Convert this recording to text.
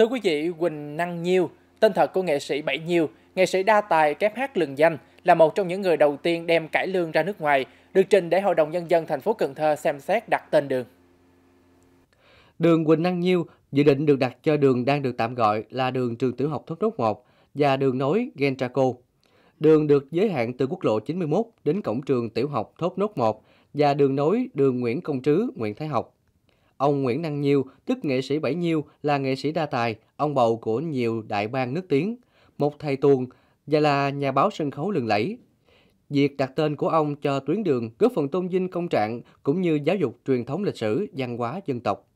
Thưa quý vị, Quỳnh Năng Nhiêu, tên thật của nghệ sĩ Bảy Nhiêu, nghệ sĩ đa tài kép hát lừng danh, là một trong những người đầu tiên đem cải lương ra nước ngoài, được trình để Hội đồng Nhân dân thành phố Cần Thơ xem xét đặt tên đường. Đường Quỳnh Năng Nhiêu dự định được đặt cho đường đang được tạm gọi là đường trường tiểu học Thốt Nốt 1 và đường nối Gentraco. Đường được giới hạn từ quốc lộ 91 đến cổng trường tiểu học Thốt Nốt 1 và đường nối đường Nguyễn Công Trứ, Nguyễn Thái Học. Ông Nguyễn Năng Nhiêu, tức nghệ sĩ Bảy Nhiêu, là nghệ sĩ đa tài, ông bầu của nhiều đại bang nước tiếng, một thầy tuồng và là nhà báo sân khấu lừng lẫy. Việc đặt tên của ông cho tuyến đường góp phần tôn vinh công trạng cũng như giáo dục truyền thống lịch sử, văn hóa dân tộc.